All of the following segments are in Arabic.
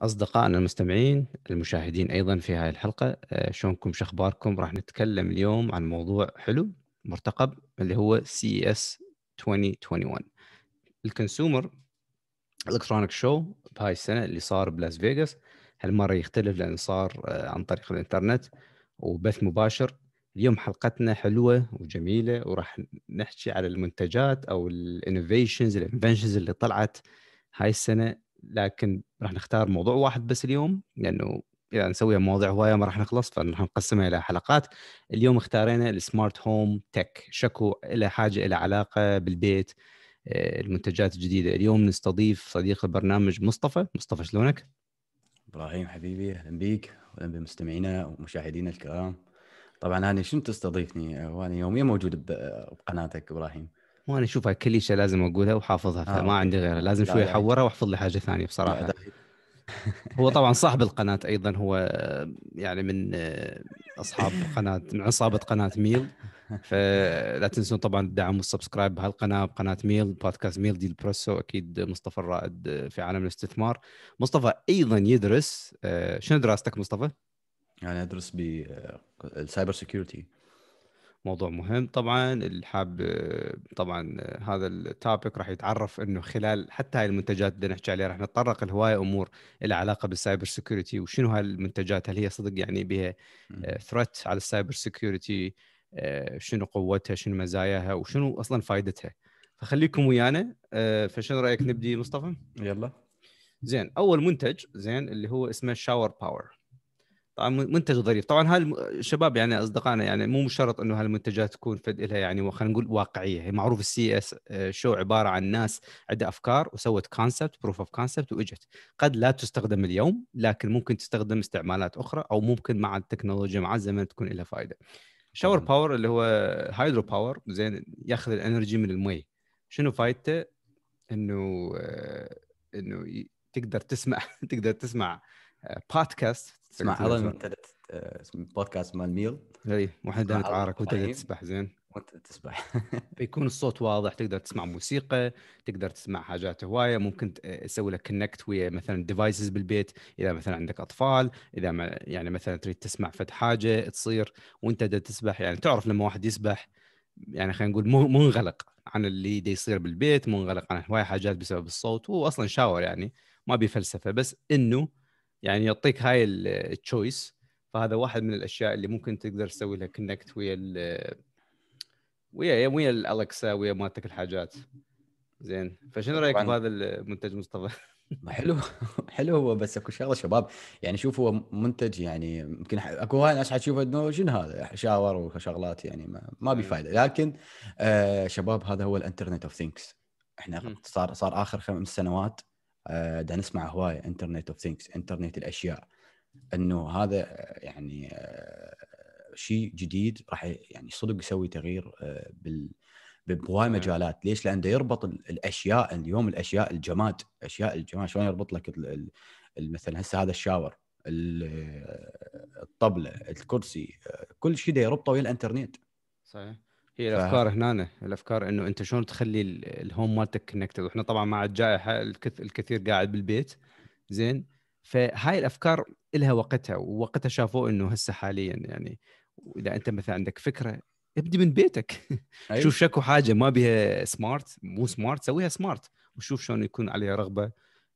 أصدقائنا المستمعين المشاهدين أيضا في هذه الحلقة آه، شلونكم شخباركم راح نتكلم اليوم عن موضوع حلو مرتقب اللي هو سي اس 2021 الكونسيومر الكترونيك شو بهاي السنة اللي صار بلاس فيغاس هالمرة يختلف لأن صار آه، عن طريق الإنترنت وبث مباشر اليوم حلقتنا حلوة وجميلة وراح نحكي على المنتجات أو الانوفيشنز الانفنشنز اللي طلعت هاي السنة لكن راح نختار موضوع واحد بس اليوم لانه اذا يعني نسويها مواضيع هوايه ما راح نخلص فراح نقسمها الى حلقات اليوم اختارينا السمارت هوم تك شكو الى حاجه الى علاقه بالبيت آه، المنتجات الجديده اليوم نستضيف صديق البرنامج مصطفى مصطفى شلونك ابراهيم حبيبي اهلا بك واهلا بمستمعينا ومشاهدينا الكرام طبعا انا شنو تستضيفني وانا يوميا موجود بقناتك ابراهيم وانا اشوفها كليشه لازم اقولها وحافظها فما آه. عندي غيرها لازم شوي احورها واحفظ لي حاجه ثانيه بصراحه هو طبعا صاحب القناه ايضا هو يعني من اصحاب قناه من عصابه قناه ميل فلا تنسون طبعا الدعم والسبسكرايب بهالقناه بقناه ميل بودكاست ميل دي البروسو اكيد مصطفى الرائد في عالم الاستثمار مصطفى ايضا يدرس آه، شنو دراستك مصطفى؟ انا يعني ادرس بالسايبر آه، سكيورتي موضوع مهم طبعا اللي حاب طبعا هذا التوبيك راح يتعرف انه خلال حتى هاي المنتجات اللي نحكي عليها راح نتطرق لهواية امور لها علاقه بالسايبر سكيورتي وشنو هاي المنتجات هل هي صدق يعني بها ثريت آه، على السايبر سكيورتي آه، شنو قوتها شنو مزاياها وشنو اصلا فائدتها فخليكم ويانا آه، فشنو رايك نبدي مصطفى يلا زين اول منتج زين اللي هو اسمه شاور باور طبعا منتج ظريف طبعا هالشباب يعني اصدقائنا يعني مو مشترط انه هالمنتجات تكون فد لها يعني خلينا نقول واقعيه هي معروف السي اس آه، شو عباره عن ناس عندها افكار وسوت كونسبت بروف اوف كونسبت واجت قد لا تستخدم اليوم لكن ممكن تستخدم استعمالات اخرى او ممكن مع التكنولوجيا مع الزمن تكون لها فائده شاور باور اللي هو هايدرو باور زين ياخذ الانرجي من المي شنو فائدته انه آه، انه تقدر تسمع تقدر تسمع بودكاست آه، اسمع اظن انت آه، بودكاست مال ميل اي واحنا نتعارك وانت تسبح زين وانت تسبح بيكون الصوت واضح تقدر تسمع موسيقى تقدر تسمع حاجات هوايه ممكن آه، تسوي لك كونكت ويا مثلا ديفايسز بالبيت اذا مثلا عندك اطفال اذا ما يعني مثلا تريد تسمع فد حاجه تصير وانت تسبح يعني تعرف لما واحد يسبح يعني خلينا نقول منغلق عن اللي دي يصير بالبيت منغلق عن هوايه حاجات بسبب الصوت هو اصلا شاور يعني ما بفلسفه بس انه يعني يعطيك هاي التشويس فهذا واحد من الاشياء اللي ممكن تقدر تسوي لها كونكت ويا الـ ويا ويا الالكسا ويا مالتك الحاجات زين فشنو رايك بهذا المنتج مصطفى؟ حلو حلو هو بس اكو شغله شباب يعني شوف هو منتج يعني يمكن اكو هاي ناس حتشوف انه شنو هذا شاور وشغلات يعني ما, ما بفائده لكن آه شباب هذا هو الانترنت اوف ثينكس احنا صار صار اخر خمس سنوات آه، دا نسمع هوايه انترنت اوف ثينكس انترنت الاشياء انه هذا آه، يعني آه، شيء جديد راح يعني صدق يسوي تغيير بال بهواي مجالات ليش لان يربط الاشياء يعني اليوم الاشياء الجماد اشياء الجماد شلون يربط لك مثلا هسه هذا الشاور الطبله الكرسي كل شيء يربطه ويا الانترنت صحيح هي الافكار ف... هنا الافكار انه انت شلون تخلي الهوم مالتك كونكتد واحنا طبعا مع الجائحه الكثير قاعد بالبيت زين فهاي الافكار لها وقتها ووقتها شافوه انه هسه حاليا يعني واذا انت مثلا عندك فكره ابدي من بيتك أيوة. شوف شكو حاجه ما بها سمارت مو سمارت سويها سمارت وشوف شلون يكون عليها رغبه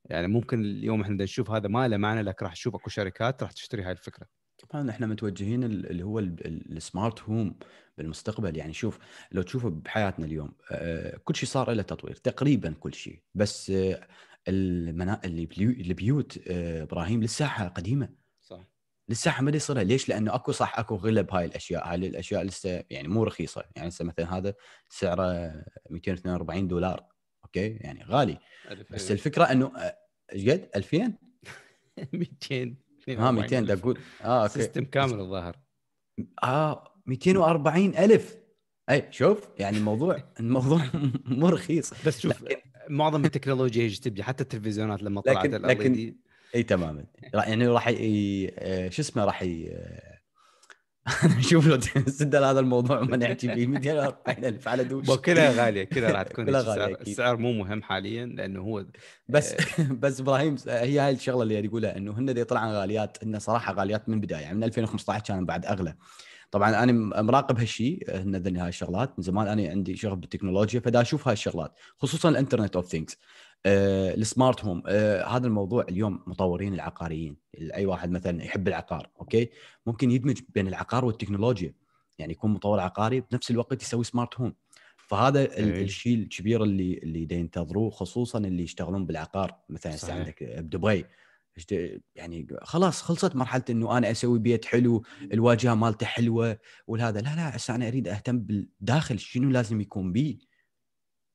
يعني ممكن اليوم احنا نشوف هذا ما له معنى لك راح تشوف اكو شركات راح تشتري هاي الفكره طبعا احنا متوجهين اللي هو السمارت هوم بالمستقبل يعني شوف لو تشوفه بحياتنا اليوم آه، كل شيء صار له تطوير تقريبا كل شيء بس آه، المنا... البيوت آه، ابراهيم للساحه قديمه صح للساحه ما يصيرها ليش؟ لانه اكو صح اكو غلب هاي الاشياء هاي الاشياء لسه يعني مو رخيصه يعني لسه مثلا هذا سعره 242 دولار اوكي يعني غالي بس أيوة. الفكره انه ايش قد 2000 200 ها آه، 200 ده اقول اه اوكي سيستم كامل الظاهر اه 240 الف اي شوف يعني الموضوع الموضوع مو رخيص بس شوف لكن... معظم التكنولوجيا هي تبدي حتى التلفزيونات لما طلعت لكن, لكن... اي تماما يعني راح ي... آه، شو اسمه راح ي... آه، انا اشوف لو تسدل هذا الموضوع وما نحكي فيه 240000 على دوش كلها غاليه كلها راح تكون كلها غاليه السعر مو مهم حاليا لانه هو بس آه. بس ابراهيم هي هاي الشغله اللي يقولها انه هن دي طلعن غاليات انه صراحه غاليات من البدايه يعني من 2015 كان بعد اغلى طبعا انا مراقب هالشيء هن هاي الشغلات من زمان انا عندي شغف بالتكنولوجيا فدا اشوف هاي الشغلات خصوصا الانترنت اوف ثينكس آه، السمارت هوم آه، هذا الموضوع اليوم مطورين العقاريين اي واحد مثلا يحب العقار اوكي ممكن يدمج بين العقار والتكنولوجيا يعني يكون مطور عقاري بنفس الوقت يسوي سمارت هوم فهذا أيه. الشيء الكبير اللي اللي ينتظروه خصوصا اللي يشتغلون بالعقار مثلا صحيح. عندك بدبي يعني خلاص خلصت مرحله انه انا اسوي بيت حلو الواجهه مالته حلوه وهذا لا لا انا اريد اهتم بالداخل شنو لازم يكون بيه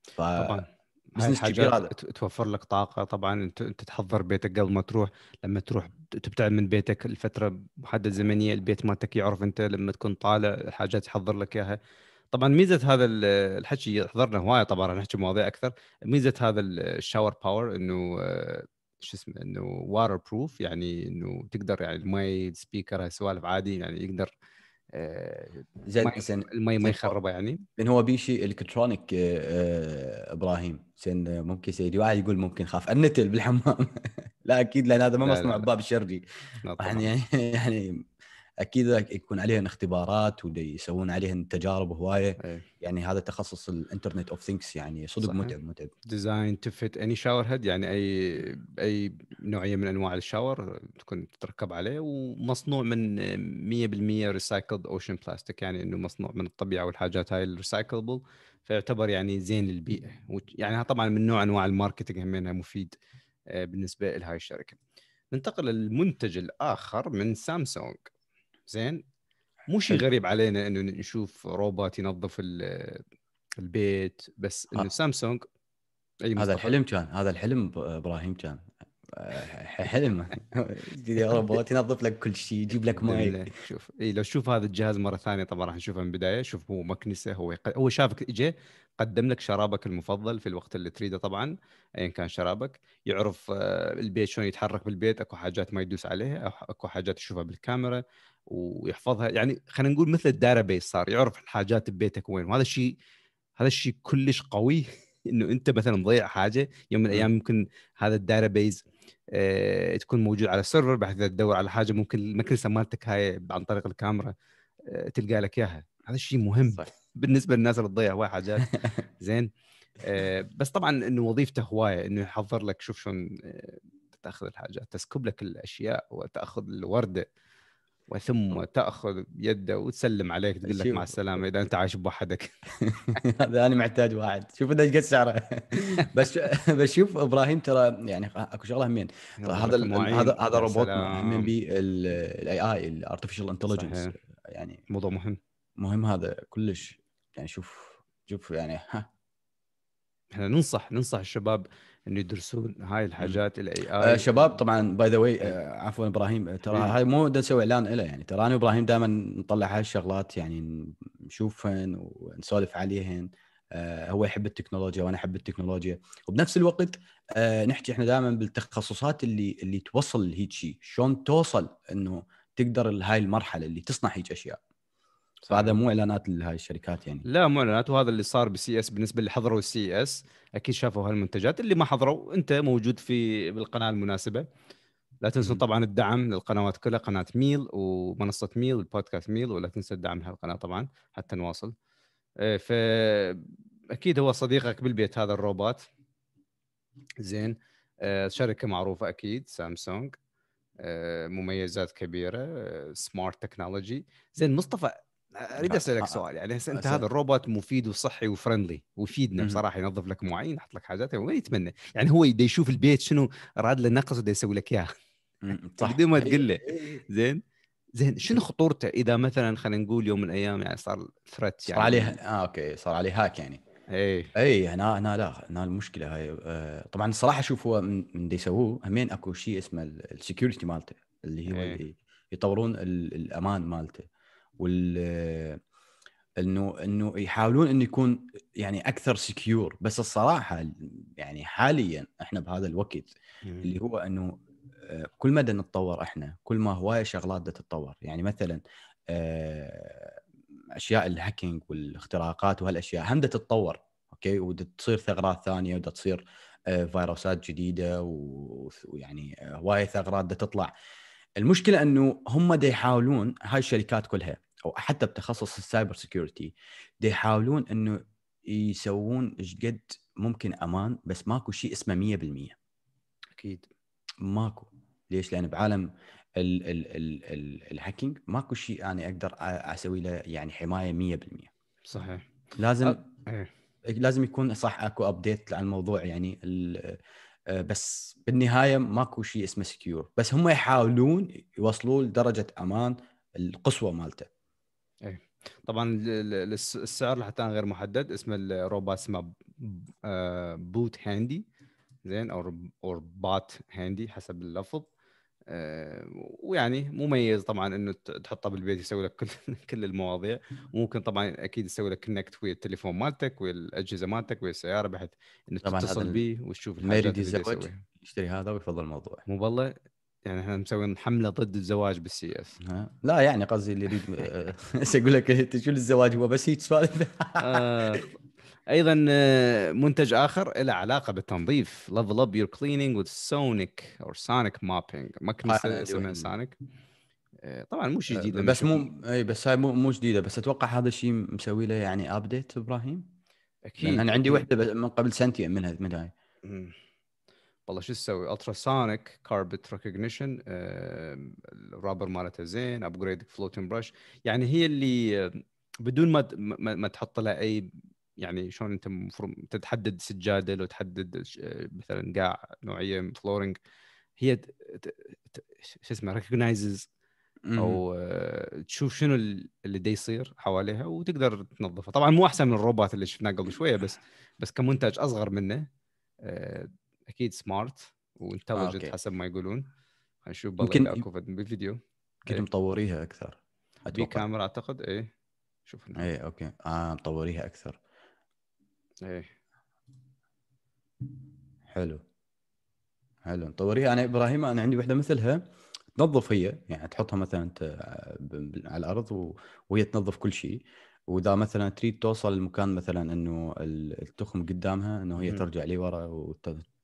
ف... طبعا بزنس كبير هذا توفر لك طاقه طبعا انت تحضر بيتك قبل ما تروح لما تروح تبتعد من بيتك لفتره محدده زمنيه البيت مالتك يعرف انت لما تكون طالع حاجات يحضر لك اياها طبعا ميزه هذا الحكي يحضرنا هوايه طبعا نحكي مواضيع اكثر ميزه هذا الشاور باور انه شو اسمه انه واتر بروف يعني انه تقدر يعني المي سبيكر سوالف عادي يعني يقدر زين حسين المي ما يخربه يعني لان هو بيشي الكترونيك آه، آه، ابراهيم زين آه، ممكن سيدي واحد يقول ممكن خاف النتل بالحمام لا اكيد لان هذا ما مصنوع بباب شرقي يعني يعني اكيد يكون عليهن اختبارات ويسوون عليهن تجارب هوايه إيه. يعني هذا تخصص الانترنت اوف ثينكس يعني صدق صحيح. متعب متعب ديزاين فيت اني شاور هيد يعني اي اي نوعيه من انواع الشاور تكون تركب عليه ومصنوع من 100% ريسايكلد اوشن بلاستيك يعني انه مصنوع من الطبيعه والحاجات هاي الريسايكلبل فيعتبر يعني زين للبيئه يعني طبعا من نوع انواع الماركتنج همينها مفيد آه، بالنسبه لهاي الشركه ننتقل للمنتج الاخر من سامسونج زين مو شيء غريب علينا انه نشوف روبوت ينظف البيت بس انه آه. سامسونج اي هذا الحلم كان هذا الحلم ابراهيم كان آه، حلم روبوت ينظف لك كل شيء يجيب لك ماي شوف اي لو شوف هذا الجهاز مره ثانيه طبعا راح نشوفه من البدايه شوف هو مكنسه هو يق... هو شافك اجى قدم لك شرابك المفضل في الوقت اللي تريده طبعا ايا كان شرابك يعرف آه، البيت شلون يتحرك بالبيت اكو حاجات ما يدوس عليها اكو حاجات تشوفها بالكاميرا ويحفظها يعني خلينا نقول مثل بيس صار يعرف الحاجات ببيتك وين وهذا الشيء هذا الشيء كلش قوي انه انت مثلا مضيع حاجه يوم من الايام ممكن هذا بيز آه تكون موجود على السيرفر بحيث تدور على حاجه ممكن المكنسه مالتك هاي عن طريق الكاميرا آه تلقى لك اياها هذا الشيء مهم صح. بالنسبه للناس اللي تضيع هواي حاجات زين آه، بس طبعا انه وظيفته هوايه انه يحضر لك شوف شلون آه، تاخذ الحاجات تسكب لك الاشياء وتاخذ الورده وثم تاخذ يده وتسلم عليك تقول لك مع السلامه اذا انت عايش بوحدك هذا انا محتاج واحد شوف انت قد سعره بس بس شوف ابراهيم ترى يعني اكو شغله همين هذا هذا هذا الروبوت مهتمين به الاي اي الارتفيشال انتليجنس يعني موضوع مهم مهم هذا كلش يعني شوف شوف يعني ها احنا ننصح ننصح الشباب انه يدرسون هاي الحاجات الاي اي آه شباب طبعا باي ذا واي عفوا ابراهيم آه، ترى إيه. هاي مو دا نسوي اعلان له يعني ترى انا وابراهيم دائما نطلع هاي الشغلات يعني نشوفهن ونسولف عليهن آه هو يحب التكنولوجيا وانا احب التكنولوجيا وبنفس الوقت آه نحكي احنا دائما بالتخصصات اللي اللي توصل لهيك شيء شلون توصل انه تقدر لهاي المرحله اللي تصنع هيك اشياء فهذا مو اعلانات لهاي الشركات يعني لا مو اعلانات وهذا اللي صار بسي اس بالنسبه اللي حضروا السي اس اكيد شافوا هالمنتجات اللي ما حضروا انت موجود في بالقناه المناسبه لا تنسوا طبعا الدعم للقنوات كلها قناه ميل ومنصه ميل والبودكاست ميل ولا تنسى الدعم هالقناه طبعا حتى نواصل آه، ف اكيد هو صديقك بالبيت هذا الروبوت زين آه، شركه معروفه اكيد سامسونج آه، مميزات كبيره سمارت تكنولوجي زين مصطفى اريد اسالك سؤال يعني هسه انت هذا الروبوت مفيد وصحي وفرندلي ويفيدنا بصراحه ينظف لك مواعين يحط لك حاجات وين يتمنى يعني هو يدي يشوف البيت شنو راد له نقص بده يسوي لك اياه صح بدون ما تقول له إيه، إيه، إيه. زين زين شنو خطورته اذا مثلا خلينا نقول يوم من الايام يعني صار ثريت يعني صار عليه يعني؟ آه اوكي صار عليه هاك يعني اي اي هنا هنا لا هنا المشكله هاي آه طبعا الصراحه شوف هو من اللي يسووه همين اكو شيء اسمه السكيورتي مالته اللي هو اللي يطورون الامان مالته وال انه انه يحاولون انه يكون يعني اكثر سكيور بس الصراحه يعني حاليا احنا بهذا الوقت اللي هو انه آه، كل مدى نتطور احنا كل ما هوايه شغلات تتطور يعني مثلا آه، اشياء الهاكينج والاختراقات وهالاشياء هم تتطور اوكي وتصير ثغرات ثانيه وتصير آه، فيروسات جديده ويعني هوايه ثغرات تطلع المشكله انه هم دا يحاولون هاي الشركات كلها او حتى بتخصص السايبر سكيورتي يحاولون انه يسوون ايش قد ممكن امان بس ماكو شيء اسمه 100% اكيد ماكو ليش؟ لان بعالم ال ال ال ال الهاكينج ماكو شيء انا اقدر اسوي له يعني حمايه 100% صحيح لازم أه. لازم يكون صح اكو ابديت على الموضوع يعني بس بالنهايه ماكو شيء اسمه سكيور بس هم يحاولون يوصلوا لدرجه امان القصوى مالته اي طبعا السعر لحتى غير محدد اسم الروبوت اسمه بوت هاندي آه، زين او او بات هاندي حسب اللفظ آه، ويعني مميز طبعا انه تحطه بالبيت يسوي لك كل كل المواضيع وممكن طبعا اكيد يسوي لك كونكت ويا التليفون مالتك ويا الاجهزه مالتك ويا السياره بحيث انه تتصل بيه وتشوف الحاجات اللي يسويها يشتري هذا ويفضل الموضوع مو والله يعني احنا مسويين حمله ضد الزواج بالسي اس لا يعني قصدي اللي يريد بس آه، اقول لك شو الزواج هو بس هيك سوالف آه، ايضا آه، منتج اخر له علاقه بالتنظيف ليفل اب يور كليننج وذ سونيك اور سونيك مابينج مكنسه اسمها سونيك طبعا مو شيء جديد بس مو اي بس هاي مو مو جديده بس اتوقع هذا الشيء مسوي له يعني ابديت ابراهيم اكيد انا عندي وحده من قبل سنتين منها من هاي والله شو تسوي التراسونيك كاربت ريكوجنيشن الرابر مالتها زين ابجريد فلوتن برش يعني هي اللي آه، بدون ما ما تحط لها اي يعني شلون انت المفروض تتحدد سجاده لو تحدد آه، مثلا قاع نوعيه فلورنج هي شو اسمه ريكوجنايزز او آه، تشوف شنو اللي دي يصير حواليها وتقدر تنظفها طبعا مو احسن من الروبوت اللي شفناه قبل شويه بس بس كمنتج اصغر منه اكيد سمارت وانتليجنت آه، حسب ما يقولون حنشوف نشوف بالله بالفيديو يمكن إيه. مطوريها اكثر اتوقع كاميرا اعتقد ايه شوف ايه اوكي اه مطوريها اكثر ايه حلو حلو مطوريها انا ابراهيم انا عندي وحده مثلها تنظف هي يعني تحطها مثلا على الارض وهي تنظف كل شيء واذا مثلا تريد توصل المكان مثلا انه التخم قدامها انه هي ترجع لي ورا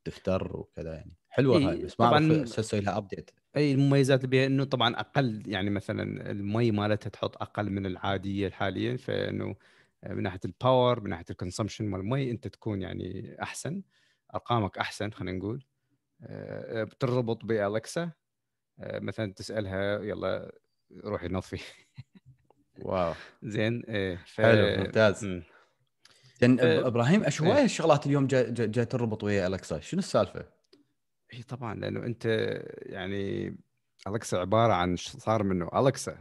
تفتر وكذا يعني حلوه هاي بس ما اعرف اسوي لها ابديت اي المميزات اللي بها انه طبعا اقل يعني مثلا المي مالتها تحط اقل من العاديه الحاليه فانه من ناحيه الباور من ناحيه الكونسمشن مال المي انت تكون يعني احسن ارقامك احسن خلينا نقول آه، بتربط بالكسا آه، مثلا تسالها يلا روحي نظفي واو زين ايه ف... حلو ممتاز لان أه ابراهيم ايش أه الشغلات اليوم جاي جا تربط ويا الكسا شنو السالفه؟ اي طبعا لانه انت يعني الكسا عباره عن صار منه الكسا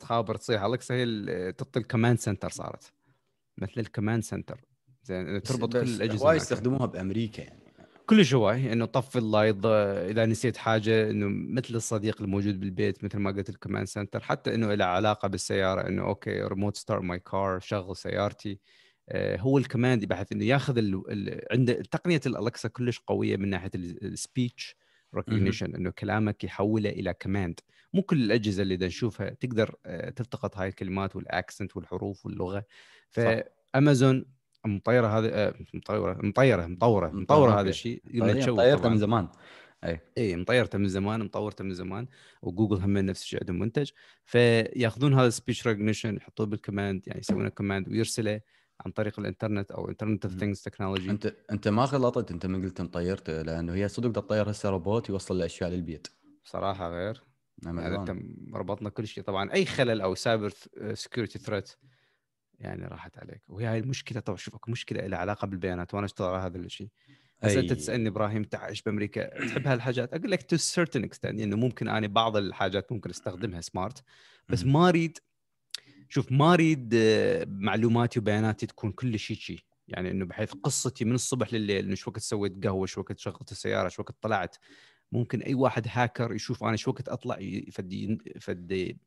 تخابر تصيح الكسا هي تطل الكماند سنتر صارت مثل الكماند سنتر زين تربط كل الاجهزه هواي يستخدموها بامريكا يعني كلش هواي انه طفي اللايت اذا نسيت حاجه انه مثل الصديق الموجود بالبيت مثل ما قلت الكوماند سنتر حتى انه له علاقه بالسياره انه اوكي ريموت ستار ماي كار شغل سيارتي آه، هو الكماند بحيث انه ياخذ ال... ال... عند تقنيه الالكسا كلش قويه من ناحيه السبيتش ريكوجنيشن انه كلامك يحوله الى كماند مو كل الاجهزه اللي نشوفها تقدر آه، تلتقط هاي الكلمات والاكسنت والحروف واللغه فامازون مطيره هذا آه، مطيره مطيره مطوره مطوره هذا الشيء مطيرته طيب، من زمان اي اي مطيرته من زمان مطورته من زمان وجوجل هم نفس الشيء عندهم منتج فياخذون هذا السبيتش ريكوجنيشن يحطوه بالكماند يعني يسوونه كوماند ويرسله عن طريق الانترنت او انترنت اوف ثينجز تكنولوجي انت انت ما غلطت انت من قلت مطيرته لانه هي صدق تطير هسه روبوت يوصل الاشياء للبيت صراحه غير نعم يعني انت ربطنا كل شيء طبعا اي خلل او سايبر سكيورتي ثريت يعني راحت عليك وهي هاي المشكله طبعا شوف اكو مشكله لها علاقه بالبيانات وانا اشتغل على هذا الشيء بس انت تسالني ابراهيم تعيش بامريكا تحب هالحاجات اقول لك تو سيرتن اكستنت انه ممكن اني بعض الحاجات ممكن استخدمها سمارت بس ما اريد شوف ما اريد آه، معلوماتي وبياناتي تكون كل شيء شيء يعني انه بحيث قصتي من الصبح لليل انه شو وقت سويت قهوه شو وقت شغلت السياره شو وقت طلعت ممكن اي واحد هاكر يشوف انا شو وقت اطلع فدي فدي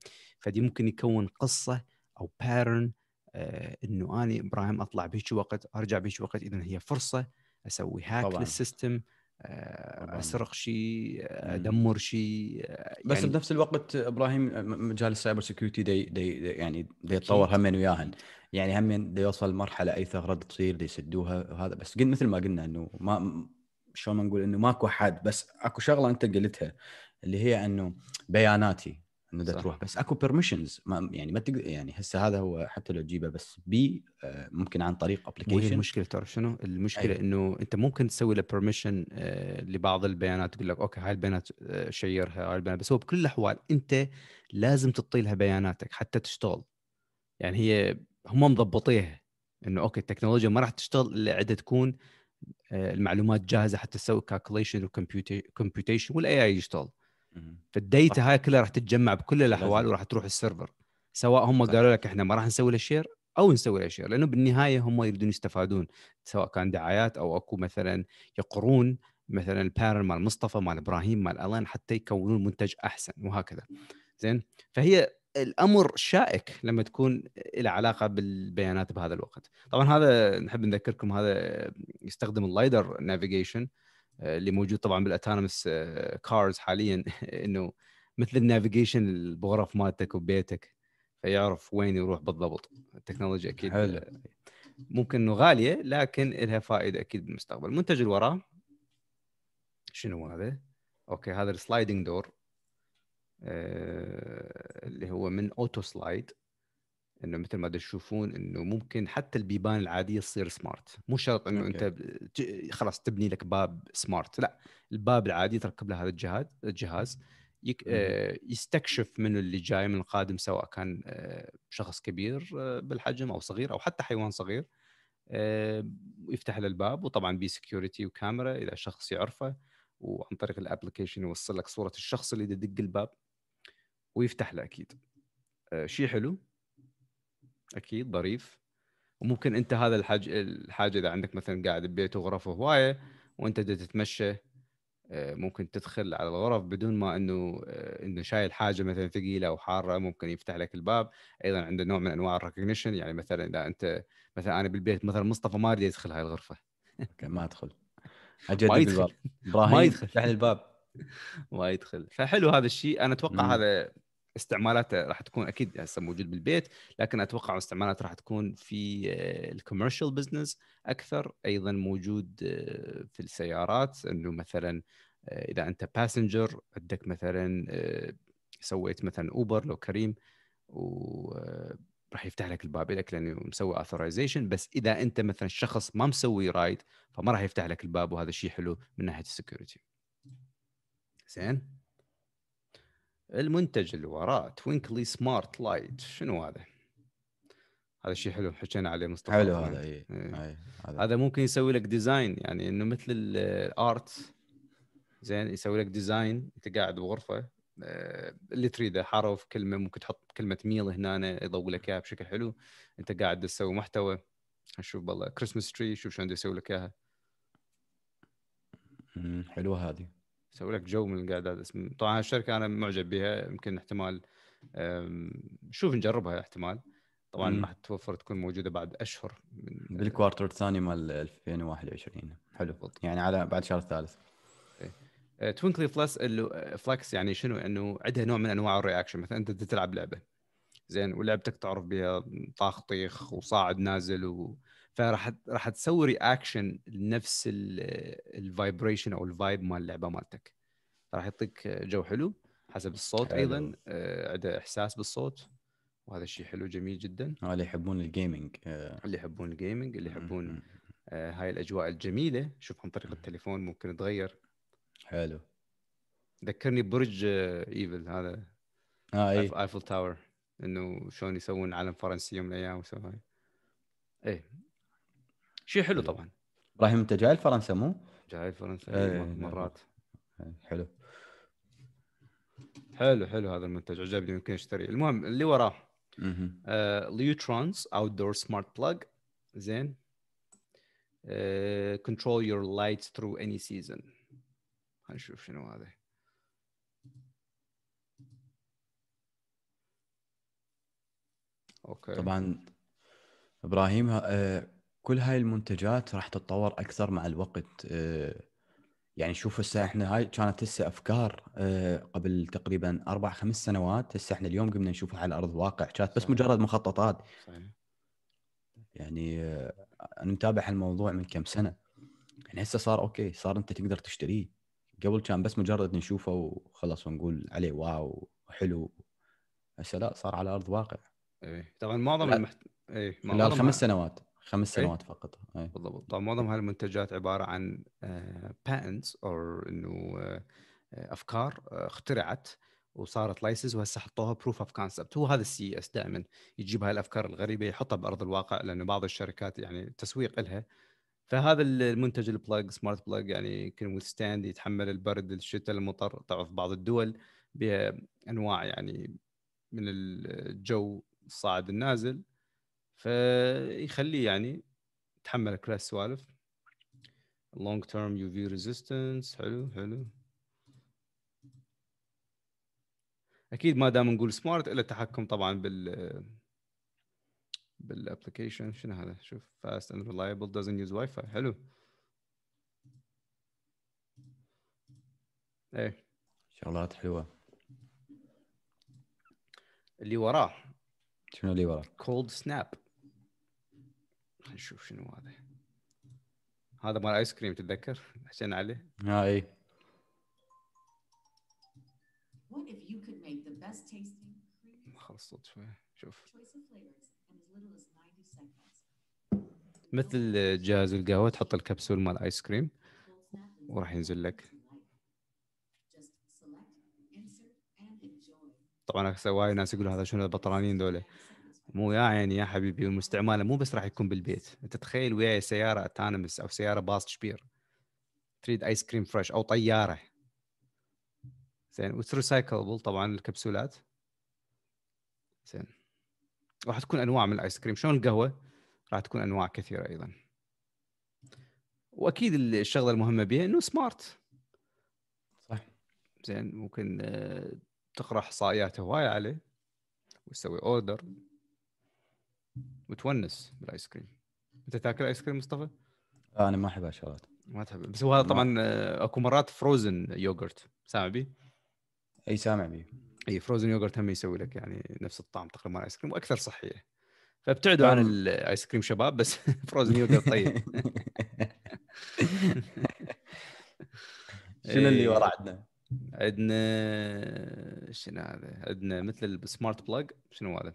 فدي ممكن يكون قصه او بارن آه انه انا ابراهيم اطلع بهيك وقت ارجع بهيك وقت اذا هي فرصه اسوي هاك للسيستم اسرق شيء آه، ادمر شيء آه، يعني بس بنفس الوقت ابراهيم آه، مجال السايبر سكيورتي دي, دي, دي يعني دي يتطور همين وياهن يعني همين دي يوصل لمرحله اي ثغره تصير دي يسدوها وهذا بس مثل ما قلنا انه ما شلون ما نقول انه ماكو حد بس اكو شغله انت قلتها اللي هي انه بياناتي انه ده تروح بس اكو بيرميشنز يعني ما تقدر يعني هسه هذا هو حتى لو تجيبه بس بي آه، ممكن عن طريق ابلكيشن المشكله تعرف شنو؟ المشكله أيه. انه انت ممكن تسوي له بيرميشن آه، لبعض البيانات تقول لك اوكي هاي البيانات آه، شيرها هاي البيانات بس هو بكل الاحوال انت لازم تعطي لها بياناتك حتى تشتغل يعني هي هم مضبطيها انه اوكي التكنولوجيا ما راح تشتغل الا عندها تكون المعلومات جاهزه حتى تسوي كالكوليشن وكمبيوتيشن والاي اي يشتغل فالديتا هاي كلها راح تتجمع بكل الاحوال وراح تروح السيرفر سواء هم طيب. قالوا لك احنا ما راح نسوي له شير او نسوي له شير لانه بالنهايه هم يريدون يستفادون سواء كان دعايات او اكو مثلا يقرون مثلا البارن مال مصطفى مال ابراهيم مال الان حتى يكونون منتج احسن وهكذا زين فهي الامر شائك لما تكون له علاقه بالبيانات بهذا الوقت طبعا هذا نحب نذكركم هذا يستخدم اللايدر نافيجيشن آه، اللي موجود طبعا بالاتانمس كارز آه، حاليا انه مثل النافيجيشن بغرف مالتك وبيتك فيعرف وين يروح بالضبط التكنولوجيا اكيد حلو. آه، ممكن انه غاليه لكن لها فائده اكيد بالمستقبل المنتج اللي وراه شنو هذا اوكي هذا السلايدنج دور اللي هو من اوتو سلايد انه مثل ما تشوفون انه ممكن حتى البيبان العاديه تصير سمارت مو شرط انه انت خلاص تبني لك باب سمارت لا الباب العادي تركب له هذا الجهاز الجهاز يك... آه، يستكشف منه اللي جاي من القادم سواء كان آه، شخص كبير آه، بالحجم او صغير او حتى حيوان صغير يفتح له الباب وطبعا بي سكيورتي وكاميرا اذا شخص يعرفه وعن طريق الابلكيشن يوصل لك صوره الشخص اللي يدق الباب ويفتح له اكيد شيء حلو اكيد ظريف وممكن انت هذا الحاج الحاجه اذا عندك مثلا قاعد ببيت وغرف هوايه وانت تتمشى آه، ممكن تدخل على الغرف بدون ما انه آه، انه شايل حاجه مثلا ثقيله او حاره ممكن يفتح لك الباب ايضا عنده نوع من انواع الريكوجنيشن يعني مثلا اذا انت مثلا انا بالبيت مثلا مصطفى ما اريد يدخل هاي الغرفه ما ادخل اجدد الباب ابراهيم ما يدخل الباب ما يدخل فحلو هذا الشيء انا اتوقع هذا استعمالات راح تكون اكيد هسه موجود بالبيت لكن اتوقع استعمالات راح تكون في الكوميرشال آه، بزنس اكثر ايضا موجود آه، في السيارات انه مثلا آه، اذا انت باسنجر عندك مثلا سويت مثلا اوبر لو كريم وراح يفتح لك الباب لك لانه مسوي اثورايزيشن بس اذا انت مثلا شخص ما مسوي رايد فما راح يفتح لك الباب وهذا شيء حلو من ناحيه السكيورتي زين المنتج اللي وراه توينكلي سمارت لايت شنو هذا؟ هذا شيء حلو حكينا عليه مصطفى حلو هذا اي إيه. إيه. إيه، هذا ممكن يسوي لك ديزاين يعني انه مثل الارت زين يسوي لك ديزاين انت قاعد بغرفه اللي تريده حرف كلمه ممكن تحط كلمه ميل هنا يضوي لك اياها بشكل حلو انت قاعد تسوي محتوى شوف بالله كريسمس تري شوف شلون يسوي لك اياها حلوه هذه يسوي لك جو من القعدات اسم طبعا الشركه انا معجب بها يمكن احتمال شوف نجربها احتمال طبعا ما حتتوفر تكون موجوده بعد اشهر من بالكوارتر الثاني مال 2021 حلو بالضبط. يعني على بعد شهر الثالث توينكلي فلس فلكس يعني شنو انه عندها نوع من انواع الرياكشن مثلا انت تلعب لعبه زين ولعبتك تعرف بها طاخ طيخ وصاعد نازل و فراح راح تسوي رياكشن لنفس الفايبريشن او الفايب مال اللعبه مالتك راح يعطيك جو حلو حسب الصوت حلو. ايضا عنده آه، احساس بالصوت وهذا الشيء حلو جميل جدا آه اللي يحبون الجيمنج آه. اللي يحبون الجيمنج اللي يحبون آه هاي الاجواء الجميله شوف عن طريق التليفون ممكن تغير حلو ذكرني برج ايفل آه، هذا اه اي ايفل تاور انه شلون يسوون علم فرنسي يوم من الايام وسوى ايه شيء حلو إيه. طبعا ابراهيم انت جاي فرنسا مو؟ جاي فرنسا إيه، أيوة، نعم. مرات إيه، حلو حلو حلو هذا المنتج عجبني يمكن اشتري المهم اللي وراه آه ليوترونز اوت دور سمارت بلاج زين كنترول يور لايت ثرو اني سيزون هنشوف شنو هذا اوكي طبعا ابراهيم آه، كل هاي المنتجات راح تتطور اكثر مع الوقت آه، يعني شوف هسه احنا هاي كانت هسه افكار آه، قبل تقريبا اربع خمس سنوات هسه احنا اليوم قمنا نشوفها على ارض الواقع كانت بس مجرد مخططات صحيح. يعني آه، انا متابع هالموضوع من كم سنه يعني هسه صار اوكي صار انت تقدر تشتريه قبل كان بس مجرد نشوفه وخلص ونقول عليه واو حلو هسه لا صار على ارض واقع ايه طبعا معظم المحت... ايه معظم خلال خمس سنوات خمس إيه؟ سنوات فقط أي. بالضبط طبعا معظم هالمنتجات عباره عن باتنتس آه، او انه آه، آه، افكار اخترعت وصارت لايسنس وهسه حطوها بروف اوف كونسبت هو هذا السي اس دائما يجيب هاي الافكار الغريبه يحطها بارض الواقع لانه بعض الشركات يعني تسويق لها فهذا المنتج البلاج سمارت بلاج يعني يمكن ويستاند يتحمل البرد الشتاء المطر طبعا في بعض الدول بانواع يعني من الجو الصاعد النازل فيخليه يعني يتحمل كل هالسوالف long term UV resistance حلو حلو اكيد ما دام نقول سمارت الا تحكم طبعا بال بالابلكيشن شنو هذا شوف fast and reliable doesn't use Wi-Fi حلو ايه شغلات حلوه اللي وراه شنو اللي وراه؟ كولد سناب خلينا نشوف شنو هذا هذا مال ايس كريم تتذكر حسين علي اه اي ما خلصت شوي شوف مثل جهاز القهوه تحط الكبسول مال ايس كريم وراح ينزل لك طبعا اكثر وايد ناس يقولوا هذا شنو البطرانين ذولا مو يا عيني يا حبيبي والمستعمله مو بس راح يكون بالبيت انت تخيل وياي سياره اتانمس او سياره باص شبير تريد ايس كريم فريش او طياره زين وتريسايكلبل طبعا الكبسولات زين راح تكون انواع من الايس كريم شلون القهوه راح تكون انواع كثيره ايضا واكيد الشغله المهمه بها انه سمارت صح زين ممكن آه، تقرا احصائيات هوايه عليه وتسوي اوردر وتونس بالايس كريم انت تاكل ايس كريم مصطفى؟ آه، انا ما احب هالشغلات ما تحب بس هو طبعا آه، اكو مرات فروزن يوغرت سامع بي؟ اي سامع بي اي فروزن يوغرت هم يسوي لك يعني نفس الطعم تقريبا ايس كريم واكثر صحيه فابتعدوا آه. عن الايس كريم شباب بس فروزن يوغرت طيب شنو اللي ورا عندنا؟ عندنا شنو هذا؟ عندنا مثل السمارت بلاج شنو هذا؟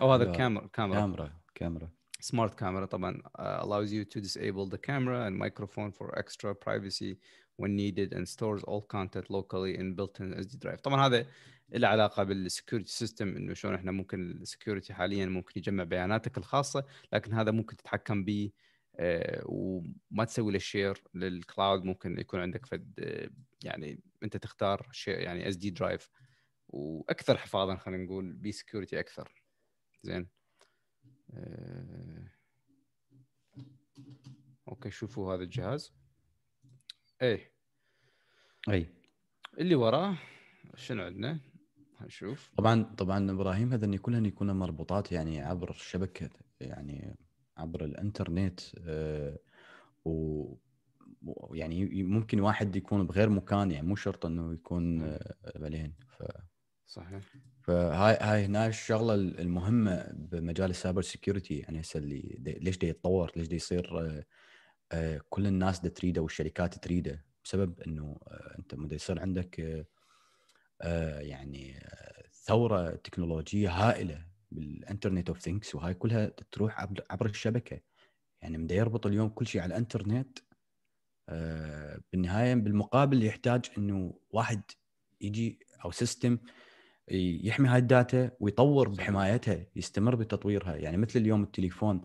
او هذا الكاميرا كاميرا كاميرا كاميرا سمارت كاميرا طبعا uh, allows you to disable the camera and microphone for extra privacy when needed and stores all content locally in built-in SD drive طبعا هذا له علاقه بالسكيورتي سيستم انه شلون احنا ممكن السكيورتي حاليا ممكن يجمع بياناتك الخاصه لكن هذا ممكن تتحكم به uh، وما تسوي له شير للكلاود ممكن يكون عندك فد uh، يعني انت تختار شيء يعني اس دي درايف واكثر حفاظا خلينا نقول بي سكيورتي اكثر زين آه، اوكي شوفوا هذا الجهاز اي اي اللي وراه شنو عندنا هنشوف طبعا طبعا ابراهيم هذني كلهن يكون مربوطات يعني عبر الشبكه يعني عبر الانترنت أه و يعني ممكن واحد يكون بغير مكان يعني مو شرط انه يكون أه بلين ف صحيح فهاي هاي هنا الشغله المهمه بمجال السايبر سكيورتي يعني هسه اللي ليش دا يتطور ليش دا يصير آه، آه، كل الناس دا تريده والشركات تريده بسبب انه آه، انت دا يصير عندك يعني ثوره تكنولوجيه هائله بالانترنت اوف ثينكس وهاي كلها تروح عبر الشبكه يعني من يربط اليوم كل شيء على الانترنت بالنهايه بالمقابل يحتاج انه واحد يجي او سيستم يحمي هاي الداتا ويطور بحمايتها يستمر بتطويرها يعني مثل اليوم التليفون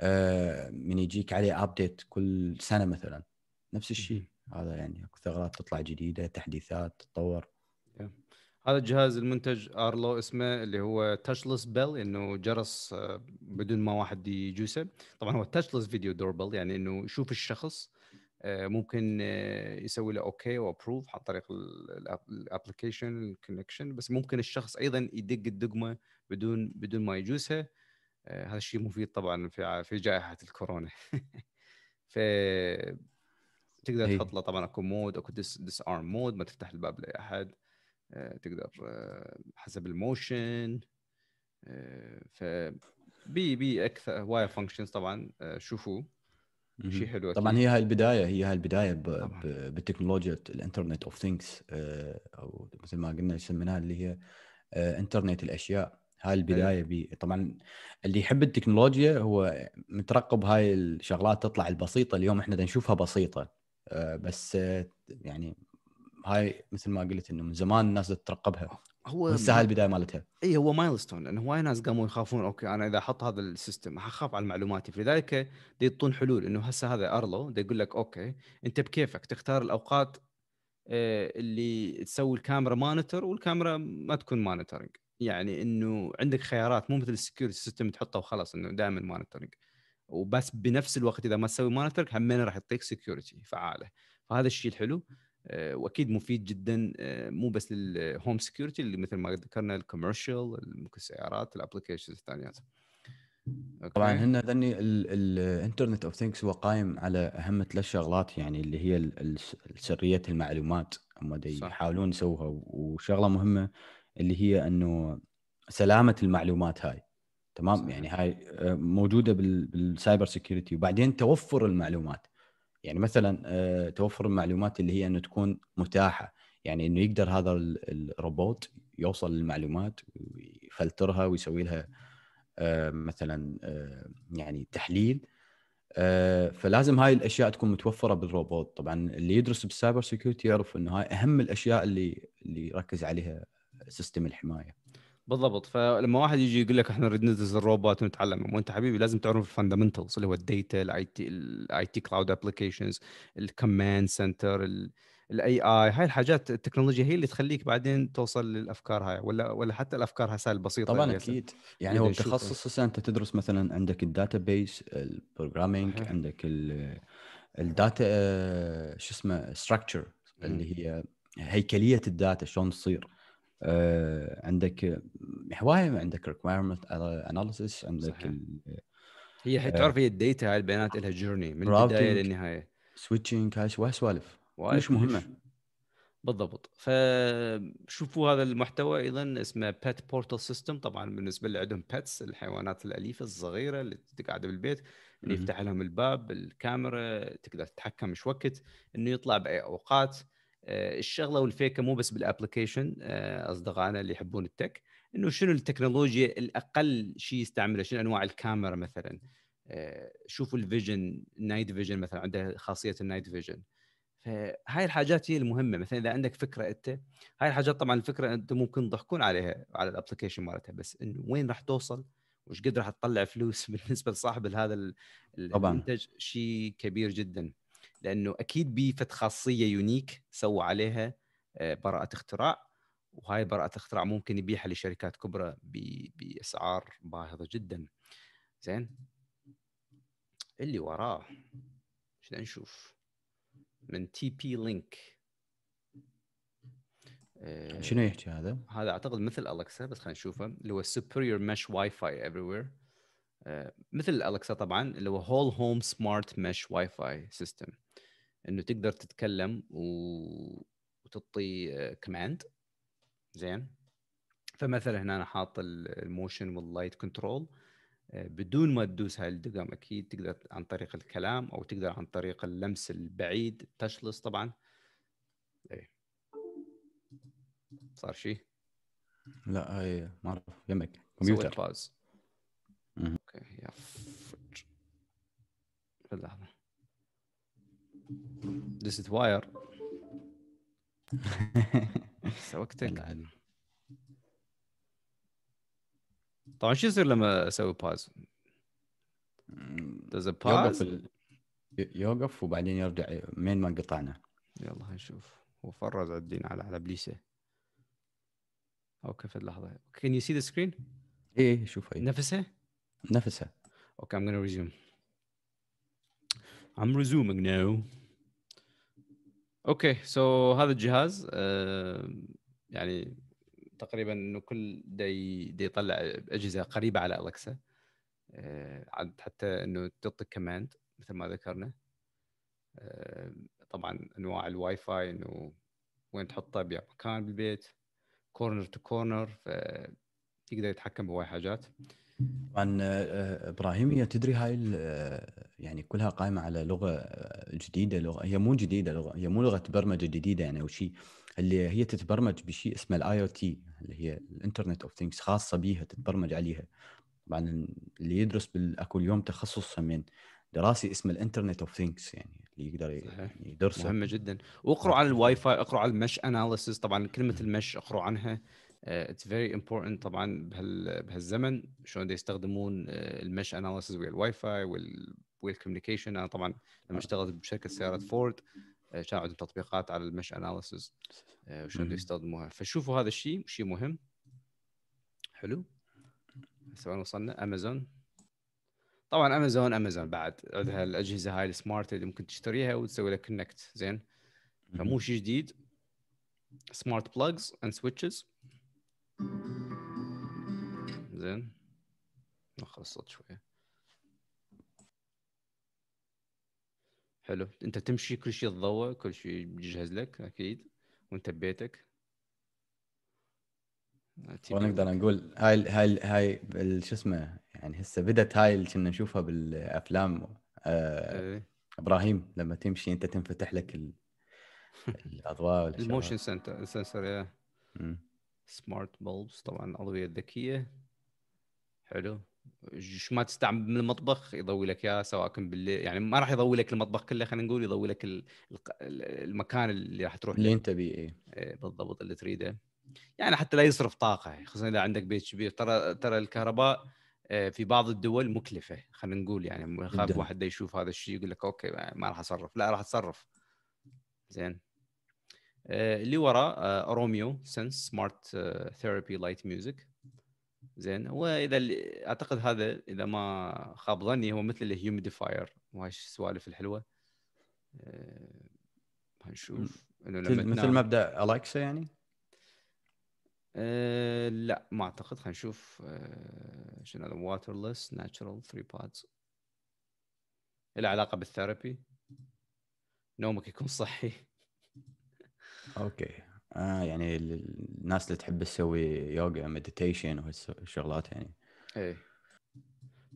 آه، من يجيك عليه ابديت كل سنه مثلا نفس الشيء هذا يعني ثغرات تطلع جديده تحديثات تتطور هذا الجهاز المنتج ارلو اسمه اللي هو تشلس بيل انه جرس آه، بدون ما واحد يجوسه طبعا هو تشلس فيديو دوربل يعني انه يشوف الشخص آه، ممكن آه، يسوي له اوكي وابروف عن طريق الابلكيشن الكونكشن بس ممكن الشخص ايضا يدق الدقمه بدون بدون ما يجوزها آه، هذا الشيء مفيد طبعا في في جائحه الكورونا ف تقدر إيه. تحط له طبعا اكو مود اكو ديس, ديس ارم مود ما تفتح الباب لاحد تقدر حسب الموشن ف بي بي اكثر واير فانكشنز طبعا شوفوا شيء حلو طبعا هي هاي البدايه هي هاي البدايه ب... ب... بالتكنولوجيا الانترنت اوف آه، ثينكس او مثل ما قلنا سميناها اللي هي آه، انترنت الاشياء هاي البدايه بي طبعا اللي يحب التكنولوجيا هو مترقب هاي الشغلات تطلع البسيطه اليوم احنا نشوفها بسيطه آه، بس يعني هاي مثل ما قلت انه من زمان الناس تترقبها هو مستاهل البدايه مالتها اي هو مايلستون لان هواي ناس قاموا يخافون اوكي انا اذا احط هذا السيستم حخاف على معلوماتي فلذلك يعطون حلول انه هسه هذا ارلو يقول لك اوكي انت بكيفك تختار الاوقات آه، اللي تسوي الكاميرا مانيتور والكاميرا ما تكون مانيتورنج يعني انه عندك خيارات مو مثل السكيورتي سيستم تحطه وخلاص انه دائما مانيتورنج وبس بنفس الوقت اذا ما تسوي مانيتورنج همين راح يعطيك سكيورتي فعاله فهذا الشيء الحلو آه، واكيد مفيد جدا آه، مو بس للهوم سكيورتي اللي مثل ما ذكرنا الكوميرشال السيارات الابلكيشنز الثانيات طبعا هنا ذني الانترنت اوف ثينكس هو قائم على اهم ثلاث شغلات يعني اللي هي سريه المعلومات هم يحاولون يسووها وشغله مهمه اللي هي انه سلامه المعلومات هاي تمام صح. يعني هاي آه، موجوده بالسايبر سكيورتي وبعدين توفر المعلومات يعني مثلا آه، توفر المعلومات اللي هي انه تكون متاحه يعني انه يقدر هذا الروبوت يوصل للمعلومات ويفلترها ويسوي لها آه، مثلا آه، يعني تحليل فلازم هاي الاشياء تكون متوفره بالروبوت طبعا اللي يدرس بالسايبر سيكيورتي يعرف انه هاي اهم الاشياء اللي اللي يركز عليها سيستم الحمايه بالضبط فلما واحد يجي يقول لك احنا نريد ندرس الروبوت ونتعلم وانت حبيبي لازم تعرف الفاندمنتالز اللي هو الداتا الاي تي الاي تي كلاود ابلكيشنز الكوماند سنتر الاي اي هاي الحاجات التكنولوجيا هي اللي تخليك بعدين توصل للافكار هاي ولا ولا حتى الافكار هسه البسيطه طبعا يعني اكيد يعني هو هسه انت تدرس مثلا عندك الداتا بيس البروجرامينج عندك الداتا آه، شو اسمه ستراكشر اللي هي هيكليه الداتا شلون تصير آه، عندك هوايه عندك ريكوايرمنت اناليسيس عندك هي آه، حتعرف تعرف هي الديتا هاي البيانات لها جيرني من البدايه للنهايه سويتشنج هاي سوالف مش مهمه بالضبط فشوفوا هذا المحتوى ايضا اسمه بيت بورتال سيستم طبعا بالنسبه اللي عندهم بيتس الحيوانات الاليفه الصغيره اللي تقعد بالبيت اللي يفتح لهم الباب الكاميرا تقدر تتحكم ايش وقت انه يطلع باي اوقات آه، الشغله والفيكه مو بس بالابلكيشن آه، اصدقائنا اللي يحبون التك انه شنو التكنولوجيا الاقل شيء يستعمله شنو انواع الكاميرا مثلا آه، شوفوا الفيجن النايت فيجن مثلا عنده خاصيه النايت فيجن فهاي الحاجات هي المهمه مثلا اذا عندك فكره انت هاي الحاجات طبعا الفكره انتم ممكن تضحكون عليها على الابلكيشن مالتها بس انه وين راح توصل وش قد راح تطلع فلوس بالنسبه لصاحب هذا المنتج شيء كبير جدا لانه اكيد بيفت خاصيه يونيك سووا عليها آه، براءه اختراع وهاي براءه اختراع ممكن يبيعها لشركات كبرى باسعار باهظه جدا زين اللي وراه شو نشوف من تي بي لينك شنو يحكي هذا؟ هذا اعتقد مثل الكسا بس خلينا نشوفه اللي هو سوبريور مش واي فاي ايفري مثل الكسا طبعا اللي هو هول هوم سمارت مش واي فاي سيستم انه تقدر تتكلم و... وتعطي كماند آه، زين فمثلا هنا انا حاط الموشن واللايت كنترول بدون ما تدوس هاي الدقم اكيد تقدر عن طريق الكلام او تقدر عن طريق اللمس البعيد تشلص طبعا ايه صار شيء لا اي ما اعرف يمك كمبيوتر باز اوكي يا فج لحظه دست واير وقتك طبعا شو يصير لما اسوي باز؟ does it pause؟ يوقف, وبعدين يرجع مين ما قطعنا يلا نشوف هو فرز الدين على على بليسه اوكي في اللحظه can you see the screen؟ ايه شوف ايه نفسها؟ نفسها اوكي ام gonna resume I'm resuming now اوكي سو so, هذا الجهاز uh, يعني تقريبا انه كل دي, دي يطلع اجهزه قريبه على الكسا آه، عاد uh, حتى انه تعطي كماند مثل ما ذكرنا uh, طبعا انواع الواي فاي انه وين تحطه بيع مكان بالبيت كورنر تو كورنر فتقدر يتحكم بواي حاجات طبعا آه، آه، ابراهيميه تدري هاي آه، يعني كلها قائمه على لغه جديده لغه هي مو جديده لغه هي مو لغه برمجه جديده يعني او شيء اللي هي تتبرمج بشيء اسمه الاي او تي اللي هي الانترنت اوف ثينكس خاصه بيها تتبرمج عليها طبعا اللي يدرس بالاكو اليوم تخصص من دراسي اسمه الانترنت اوف ثينكس يعني اللي يقدر يعني يدرسه مهمه جدا واقروا عن الواي فاي اقروا عن المش اناليسيس طبعا كلمه المش اقروا عنها اتس فيري امبورتنت طبعا بهال بهالزمن شلون يستخدمون آه، المش اناليسيز ويا الواي فاي وال والكوميونيكيشن انا طبعا لما آه. اشتغلت بشركه سيارات فورد آه، كان عندهم تطبيقات على المش اناليسز وشلون يستخدموها فشوفوا هذا الشيء شيء مهم حلو هسه وصلنا امازون طبعا امازون امازون بعد عندها الاجهزه هاي السمارت اللي ممكن تشتريها وتسوي لها كونكت زين فمو شيء جديد سمارت بلجز اند سويتشز زين نخصص شويه حلو انت تمشي كل شيء تضوى كل شيء يجهز لك اكيد وانت ببيتك ونقدر نقول هاي هاي هاي شو اسمه يعني هسه بدت هاي اللي كنا نشوفها بالافلام آه إيه. ابراهيم لما تمشي انت تنفتح لك الاضواء الموشن سنتر سنسر يا سمارت بولبس طبعا الاضويه الذكيه حلو شو ما تستعمل من المطبخ يضوي لك اياه سواء كان بالليل يعني ما راح يضوي لك المطبخ كله خلينا نقول يضوي لك ال... المكان اللي راح تروح اللي انت بيه إيه. إيه، بالضبط اللي تريده يعني حتى لا يصرف طاقه خصوصا اذا عندك بيت كبير ترى ترى الكهرباء إيه، في بعض الدول مكلفه خلينا نقول يعني خاف واحد يشوف هذا الشيء يقول لك اوكي ما راح اصرف لا راح اتصرف زين آه، اللي وراه آه، روميو سنس سمارت آه، ثيرابي لايت ميوزك زين واذا اعتقد هذا اذا ما خاب ظني هو مثل الهيوميديفاير وهاي السوالف الحلوه هنشوف انه لما مثل مبدا الاكسا يعني؟ أه لا ما اعتقد خلينا نشوف أه شنو هذا واترلس ناتشرال 3 بادز العلاقه علاقه بالثيرابي نومك يكون صحي اوكي آه يعني الناس اللي تحب تسوي يوجا مديتيشن وهالشغلات يعني ايه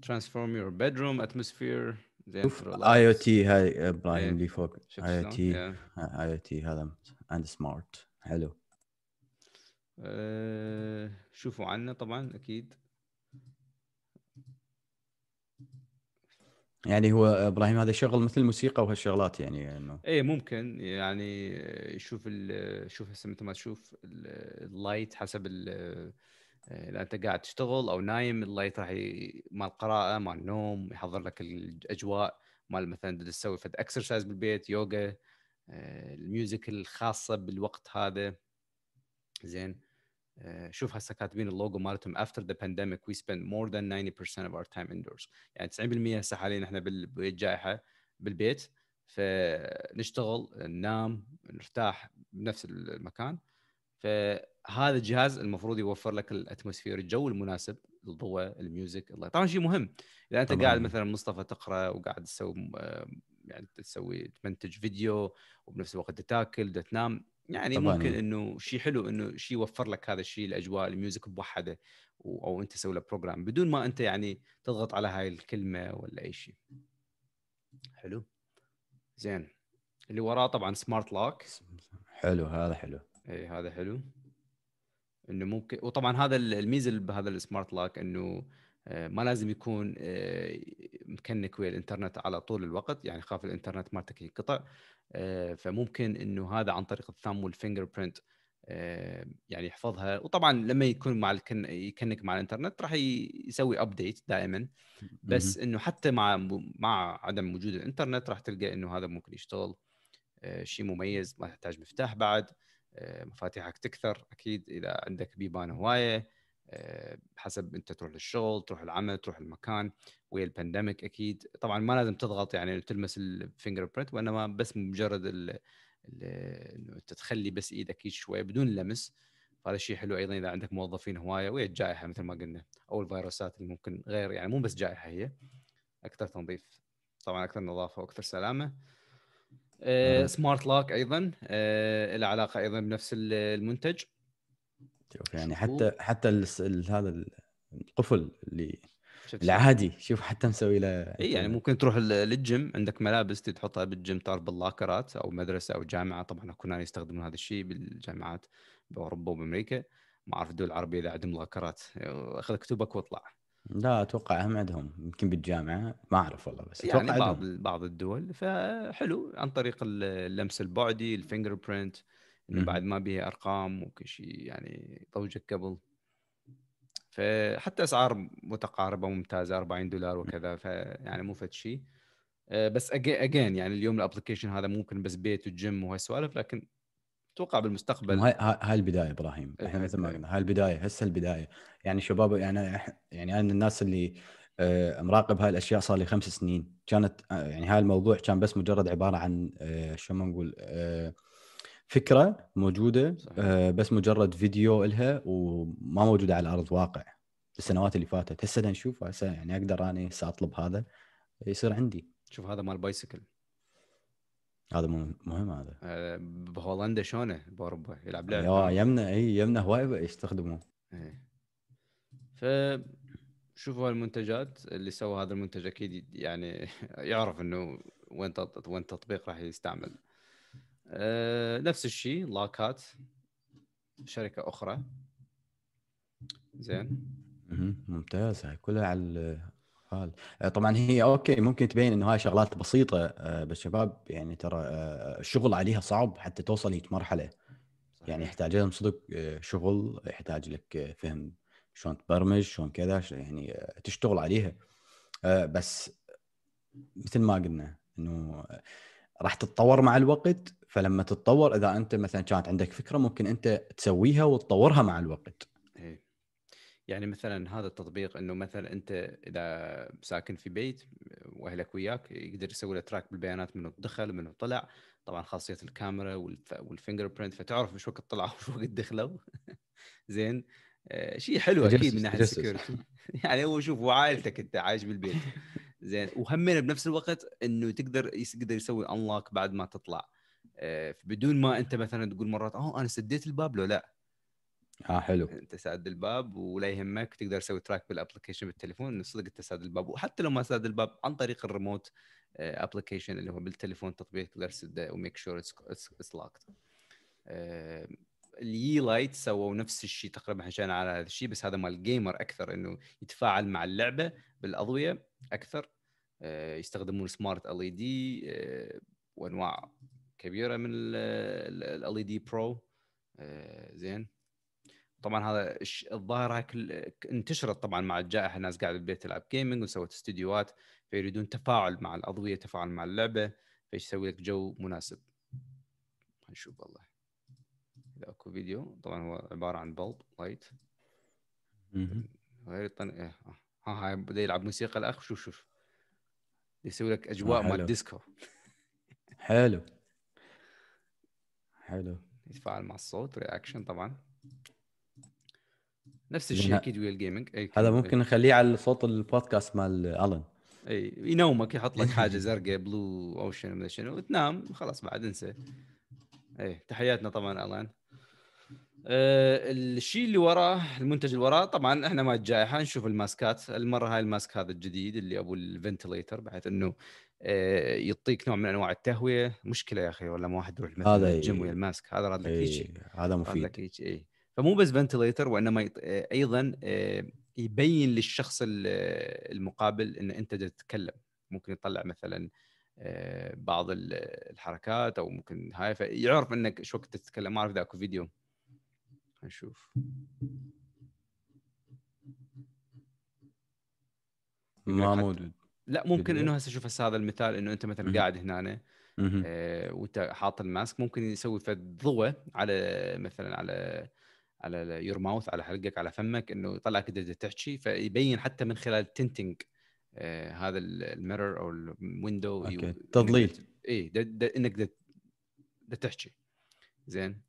ترانسفورم يور بيدروم اتموسفير شوف اي او تي هاي آه، ابراهيم إيه. لي فوق اي او تي آه، إيه. اي او تي هذا اند سمارت حلو آه، شوفوا عنا طبعا اكيد يعني هو ابراهيم هذا شغل مثل الموسيقى وهالشغلات يعني انه ايه ممكن يعني آه، يشوف آه، شوف هسه مثل ما تشوف آه، اللايت حسب اذا انت قاعد تشتغل او نايم اللايت راح مال قراءه مال النوم يحضر لك الاجواء مال مثلا تسوي فد اكسرسايز بالبيت يوغا الميوزك الخاصه بالوقت هذا زين آه، شوف هسه كاتبين اللوجو مالتهم افتر ذا بانديميك وي سبيند مور ذان 90% اوف اور تايم اندورز يعني 90% هسه حاليا احنا بالجائحه بالبيت فنشتغل ننام نرتاح بنفس المكان فهذا الجهاز المفروض يوفر لك الاتموسفير الجو المناسب الضوء الميوزك الله طبعا شيء مهم اذا انت طبعا. قاعد مثلا مصطفى تقرا وقاعد تسوي يعني تسوي تمنتج فيديو وبنفس الوقت تاكل تنام يعني طبعاً. ممكن انه شيء حلو انه شيء يوفر لك هذا الشيء الاجواء الميوزك بوحده او انت تسوي له بروجرام بدون ما انت يعني تضغط على هاي الكلمه ولا اي شيء حلو زين اللي وراه طبعا سمارت لوك حلو هذا حلو اي هذا حلو انه ممكن وطبعا هذا الميزه بهذا السمارت لوك انه آه، ما لازم يكون آه، مكنك ويا الانترنت على طول الوقت يعني خاف الانترنت مالتك ينقطع آه، فممكن انه هذا عن طريق الثام والفينجر برنت يعني يحفظها وطبعا لما يكون مع الكن... يكنك مع الانترنت راح يسوي ابديت دائما بس انه حتى مع مع عدم وجود الانترنت راح تلقى انه هذا ممكن يشتغل شيء مميز ما تحتاج مفتاح بعد مفاتيحك تكثر اكيد اذا عندك بيبان هوايه حسب انت تروح للشغل تروح العمل تروح المكان ويا البانديميك اكيد طبعا ما لازم تضغط يعني تلمس الفينجر برنت وانما بس مجرد انه انت تخلي بس ايدك شويه بدون لمس فهذا الشيء حلو ايضا اذا عندك موظفين هوايه ويا الجائحه مثل ما قلنا او الفيروسات اللي ممكن غير يعني مو بس جائحه هي اكثر تنظيف طبعا اكثر نظافه واكثر سلامه سمارت آه، لوك ايضا له آه، علاقه ايضا بنفس المنتج شوف يعني حتى حتى هذا القفل اللي العادي شوف حتى مسوي له اي يعني ممكن تروح للجيم عندك ملابس تحطها بالجيم تعرف باللاكرات او مدرسه او جامعه طبعا كنا يستخدمون هذا الشيء بالجامعات باوروبا وبامريكا ما اعرف الدول العربيه اذا عندهم لاكرات خذ كتبك واطلع لا اتوقع هم عندهم يمكن بالجامعه ما اعرف والله بس يعني اتوقع يعني بعض بعض الدول فحلو عن طريق اللمس البعدي الفينجر برنت إمم. بعد ما بيها ارقام وكل شيء يعني طوجك قبل فحتى اسعار متقاربه ممتازه 40 دولار إمم. وكذا فيعني مو فد شيء آه، بس اجين يعني اليوم الابلكيشن هذا ممكن بس بيت وجيم وهالسوالف لكن اتوقع بالمستقبل هاي هاي البدايه ابراهيم احنا إيه، مثل ما قلنا هاي البدايه هسه البدايه يعني شباب يعني يعني انا من الناس اللي آه، مراقب هاي الاشياء صار لي خمس سنين كانت آه، يعني هاي الموضوع كان بس مجرد عباره عن شو ما نقول فكره موجوده آه، بس مجرد فيديو لها وما موجوده على ارض واقع السنوات اللي فاتت هسه نشوف هسه يعني اقدر انا هسه اطلب هذا يصير عندي شوف هذا مال بايسكل هذا مهم هذا آه، بهولندا شونه باوروبا يلعب لعب اه يمنا اي يمنا هواي يستخدموه ف شوفوا المنتجات اللي سوى هذا المنتج اكيد يعني يعرف انه وين وين تطبيق راح يستعمل آه، نفس الشيء لاكات شركه اخرى زين ممتاز هاي كلها على آه، طبعا هي اوكي ممكن تبين انه هاي شغلات بسيطه آه، بس شباب يعني ترى الشغل عليها صعب حتى توصل هيك مرحله يعني يحتاج لهم صدق شغل يحتاج لك فهم شلون تبرمج شلون كذا يعني تشتغل عليها بس مثل ما قلنا انه راح تتطور مع الوقت فلما تتطور اذا انت مثلا كانت عندك فكره ممكن انت تسويها وتطورها مع الوقت. إيه. يعني مثلا هذا التطبيق انه مثلا انت اذا ساكن في بيت واهلك وياك يقدر يسوي له تراك بالبيانات منه دخل منه طلع طبعا خاصيه الكاميرا والفينجر برنت فتعرف وش وقت طلعوا وش وقت دخلوا زين آه، شيء حلو اكيد من ناحيه السكيورتي يعني هو شوف وعائلتك انت عايش بالبيت زين وهمين بنفس الوقت انه تقدر يقدر يسوي انلوك بعد ما تطلع آه، بدون ما انت مثلا تقول مرات اه انا سديت الباب لو لا اه حلو انت ساد الباب ولا يهمك تقدر تسوي تراك بالابلكيشن بالتليفون صدق انت ساد الباب وحتى لو ما ساد الباب عن طريق الريموت ابلكيشن آه، اللي هو بالتليفون تطبيق تقدر تسده وميك شور اتس لوكت اليي لايت سووا نفس الشيء تقريبا عشان على هذا الشيء بس هذا مال جيمر اكثر انه يتفاعل مع اللعبه بالاضويه اكثر آه، يستخدمون سمارت ال اي دي وانواع كبيره من ال اي دي برو زين طبعا هذا الظاهر هاي انتشرت طبعا مع الجائحه الناس قاعده بالبيت تلعب جيمنج وسوت استديوهات فيريدون تفاعل مع الاضويه تفاعل مع اللعبه فيسوي لك جو مناسب هنشوف والله اذا اكو فيديو طبعا هو عباره عن بلب لايت غير الطن إيه، آه. ها هاي بدا يلعب موسيقى الاخ شوف شوف يسوي لك اجواء آه، مال ديسكو حلو حلو يتفاعل مع الصوت رياكشن طبعا نفس الشيء اكيد ويا الجيمنج إيه، هذا ممكن إيه. نخليه على صوت البودكاست مال الن اي ينومك يحط لك حاجه زرقاء بلو اوشن ولا شنو وتنام خلاص بعد انسى اي تحياتنا طبعا الان آه، الشيء اللي وراه المنتج اللي وراه طبعا احنا ما الجائحه نشوف الماسكات المره هاي الماسك هذا الجديد اللي ابو الفنتليتر بحيث انه آه، يعطيك نوع من انواع التهويه مشكله يا اخي ولا ما واحد يروح مثلا الجيم ويا الماسك هذا راد لك ايه. هذا مفيد لك ايه. فمو بس فنتليتر وانما آه، ايضا يبين للشخص المقابل ان انت تتكلم ممكن يطلع مثلا بعض الحركات او ممكن هاي فيعرف انك شو وقت تتكلم ما اعرف اذا اكو فيديو هنشوف ما يعني موجود لا ممكن انه هسه شوف هسه هذا المثال انه انت مثلا قاعد هنا آه وانت حاط الماسك ممكن يسوي فد ضوء على مثلا على على يور ماوث على حلقك على فمك انه يطلعك انت تحكي فيبين حتى من خلال تنتنج آه هذا الميرور او الويندو اوكي تضليل اي انك تحكي زين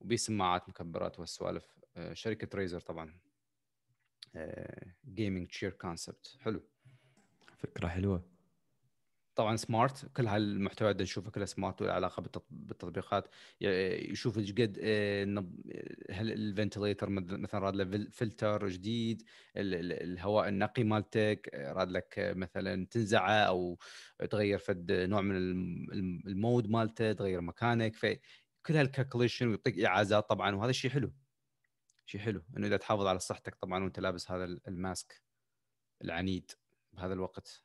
وبسماعات مكبرات وهالسوالف آه، شركه ريزر طبعا جيمنج تشير كونسبت حلو فكره حلوه طبعا سمارت كل هالمحتوى اللي نشوفه كله سمارت والعلاقه بالتطبيقات يشوف ايش قد آه، هل الفنتليتر مثلا راد له فلتر جديد الهواء النقي مالتك آه، راد لك مثلا تنزعه او تغير فد نوع من المود مالته تغير مكانك كل هالكالكوليشن ويعطيك اعازات طبعا وهذا شيء حلو شيء حلو انه اذا تحافظ على صحتك طبعا وانت لابس هذا الماسك العنيد بهذا الوقت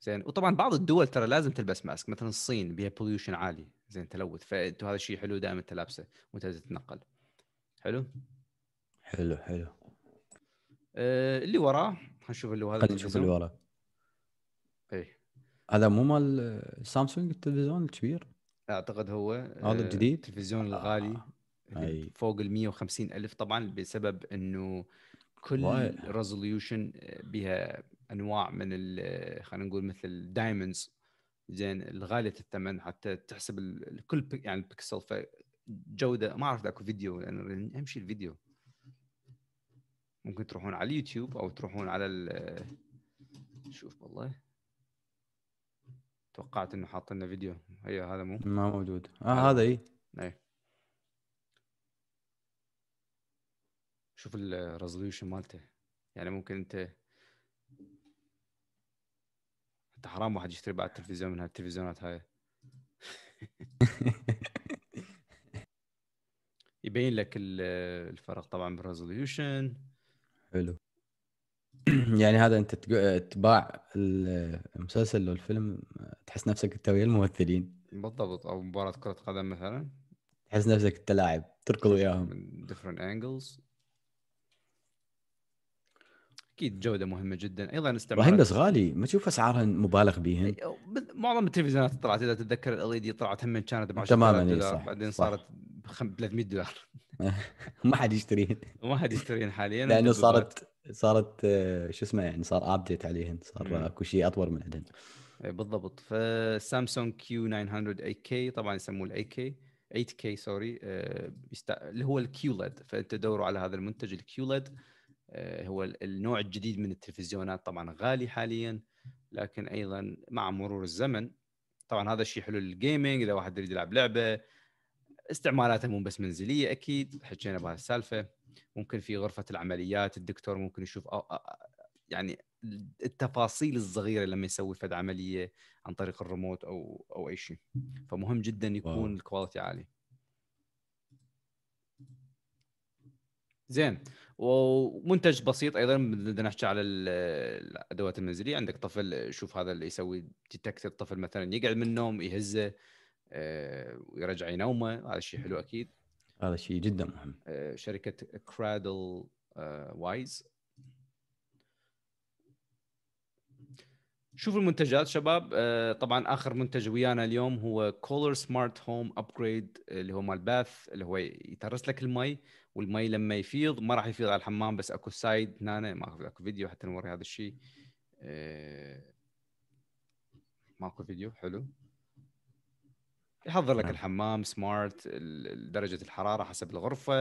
زين وطبعا بعض الدول ترى لازم تلبس ماسك مثلا الصين بها بوليوشن عالي زين تلوث فانتوا هذا الشيء حلو دائما تلابسه وانت تتنقل حلو حلو حلو أه اللي وراه خلينا نشوف اللي هذا خلينا نشوف اللي وراه اي هذا مو مال سامسونج التلفزيون الكبير اعتقد هو هذا آه، آه، الجديد التلفزيون آه، الغالي آه. فوق ال 150 الف طبعا بسبب انه كل ريزوليوشن بها انواع من خلينا نقول مثل دايموندز زين الغاليه الثمن حتى تحسب كل يعني البكسل فجوده ما اعرف اكو فيديو لانه اهم شيء الفيديو ممكن تروحون على اليوتيوب او تروحون على شوف والله توقعت انه حاط لنا فيديو هي أيوة، هذا مو ما موجود اه هذا اي اي شوف الريزوليوشن مالته يعني ممكن انت انت حرام واحد يشتري بعد تلفزيون من هالتلفزيونات هاي يبين لك الفرق طبعا بالريزوليوشن يعني هذا انت تباع المسلسل والفيلم تحس نفسك انت ويا الممثلين بالضبط او مباراه كره قدم مثلا تحس نفسك انت لاعب تركض وياهم من different اكيد جوده مهمه جدا ايضا استعمال مهم بس غالي ما تشوف اسعارها مبالغ بيها أيوه، معظم التلفزيونات طلعت اذا تتذكر ال اي دي e طلعت هم كانت تماما 10000 إيه، تماما صح بعدين صارت ب 300 دولار ما حد يشتريهن ما حد يشتريهن حاليا لانه صارت صارت آه، شو اسمه يعني صار ابديت عليهن صار اكو شيء اطول من عندهن إيه، بالضبط فسامسونج كيو 900 اي كي طبعا يسموه الاي كي 8 كي سوري اللي هو الكيولد e فانت دوروا على هذا المنتج الكيولد e آه، هو النوع الجديد من التلفزيونات طبعا غالي حاليا لكن ايضا مع مرور الزمن طبعا هذا الشيء حلو للجيمنج اذا واحد يريد يلعب لعبه استعمالاتها مو بس منزليه اكيد حكينا بهالسالفه ممكن في غرفه العمليات الدكتور ممكن يشوف أو يعني التفاصيل الصغيره لما يسوي فد عمليه عن طريق الريموت او او اي شيء فمهم جدا يكون الكواليتي عالي زين ومنتج بسيط ايضا بدنا نحكي على الادوات المنزليه عندك طفل شوف هذا اللي يسوي ديتكت الطفل مثلا يقعد من النوم يهزه ويرجع آه، ينومه هذا الشيء حلو اكيد هذا شيء جدا مهم آه، شركه كرادل آه، وايز شوفوا المنتجات شباب طبعا اخر منتج ويانا اليوم هو كولر سمارت هوم ابجريد اللي هو مال باث اللي هو يترس لك المي والمي لما يفيض ما راح يفيض على الحمام بس اكو سايد هنا ما اكو فيديو حتى نوري هذا الشيء ماكو فيديو حلو يحضر لك نعم. الحمام سمارت درجه الحراره حسب الغرفه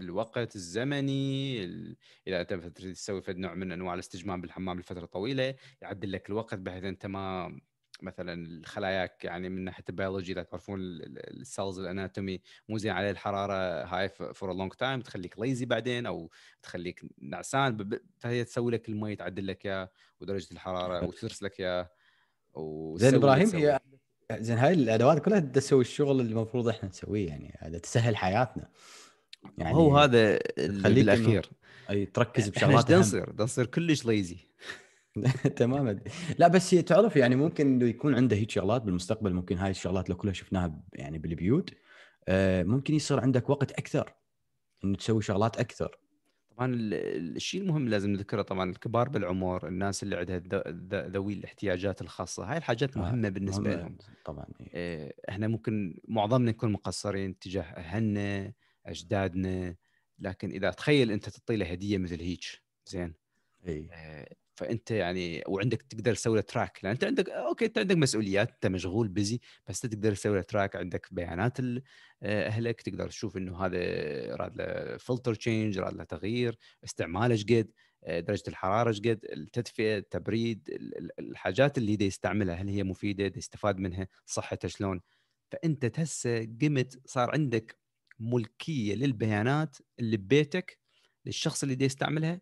الوقت الزمني اذا انت تريد تسوي فد نوع من انواع الاستجمام بالحمام لفتره طويله يعدل لك الوقت بحيث انت ما مثلا خلاياك يعني من ناحيه البيولوجي اذا تعرفون السيلز الاناتومي مو زين عليه الحراره هاي فور لونج تايم تخليك ليزي بعدين او تخليك نعسان فهي تسوي لك المي تعدل لك اياه ودرجه الحراره وتدرس لك اياه زين ابراهيم هي زين هاي الادوات كلها تسوي الشغل اللي المفروض احنا نسويه يعني هذا تسهل حياتنا يعني هو هذا اللي بالاخير اي تركز بشغلات احنا نصير نصير كلش ليزي تماما لا بس هي تعرف يعني ممكن انه يكون عنده هيك شغلات بالمستقبل ممكن هاي الشغلات لو كلها شفناها يعني بالبيوت آه، ممكن يصير عندك وقت اكثر انه تسوي شغلات اكثر طبعا الشيء المهم لازم نذكره طبعا الكبار بالعمر الناس اللي عندها ذوي الاحتياجات الخاصه هاي الحاجات آه، مهمه آه. بالنسبه لهم طبعا إيه. احنا ممكن معظمنا نكون مقصرين تجاه اهلنا اجدادنا لكن اذا تخيل انت تعطي له هديه مثل هيك زين اي آه، فانت يعني وعندك تقدر تسوي تراك لان انت عندك اوكي انت عندك مسؤوليات انت مشغول بزي بس تقدر تسوي تراك عندك بيانات آه، اهلك تقدر تشوف انه هذا راد له فلتر تشينج راد له تغيير استعماله ايش قد آه، درجه الحراره ايش قد التدفئه التبريد الحاجات اللي دي يستعملها هل هي مفيده دي يستفاد منها صحته شلون فانت هسه قمت صار عندك ملكيه للبيانات اللي ببيتك للشخص اللي دي يستعملها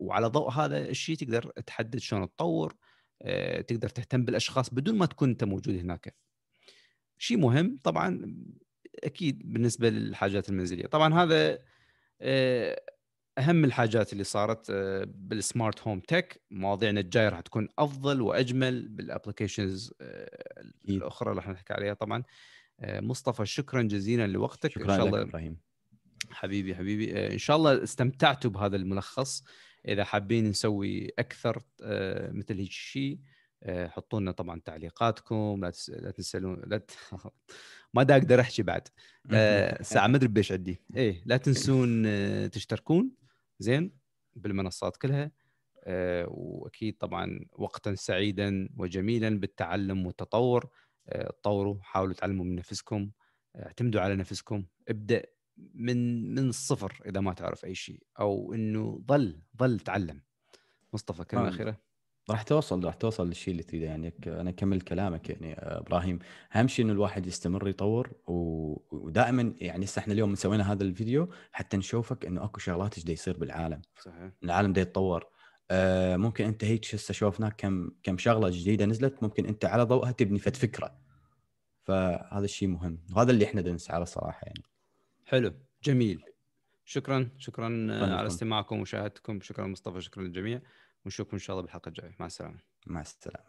وعلى ضوء هذا الشيء تقدر تحدد شلون تطور آه، تقدر تهتم بالاشخاص بدون ما تكون انت موجود هناك شيء مهم طبعا اكيد بالنسبه للحاجات المنزليه طبعا هذا آه، اهم الحاجات اللي صارت آه، بالسمارت هوم تك مواضيعنا الجايه راح تكون افضل واجمل بالابلكيشنز الاخرى اللي راح نحكي عليها طبعا مصطفى شكرا جزيلا لوقتك شكرا ان شاء الله لك ابراهيم حبيبي حبيبي ان شاء الله استمتعتوا بهذا الملخص اذا حابين نسوي اكثر آه، مثل هيك شيء آه، حطوا لنا طبعا تعليقاتكم لا لا تنسون لا ت... ما دا اقدر احكي بعد آه، ساعه ما ادري بيش عندي ايه لا تنسون تشتركون زين بالمنصات كلها واكيد طبعا وقتا سعيدا وجميلا بالتعلم والتطور تطوروا حاولوا تعلموا من نفسكم اعتمدوا على نفسكم ابدا من من الصفر اذا ما تعرف اي شيء او انه ظل ظل تعلم مصطفى كلمه نعم. اخيره راح توصل راح توصل للشيء اللي تريده يعني انا اكمل كلامك يعني آه، ابراهيم اهم شيء انه الواحد يستمر يطور ودائما يعني هسه احنا اليوم سوينا هذا الفيديو حتى نشوفك انه اكو شغلات ايش يصير بالعالم صحيح العالم دا يتطور آه ممكن انت هيك هسه شوفناك كم كم شغله جديده نزلت ممكن انت على ضوءها تبني فد فكره فهذا الشيء مهم وهذا اللي احنا نسعى له صراحه يعني حلو جميل شكرا شكرا على استماعكم ومشاهدتكم شكرا مصطفى شكرا للجميع ونشوفكم ان شاء الله بالحلقه الجايه مع السلامه مع السلامه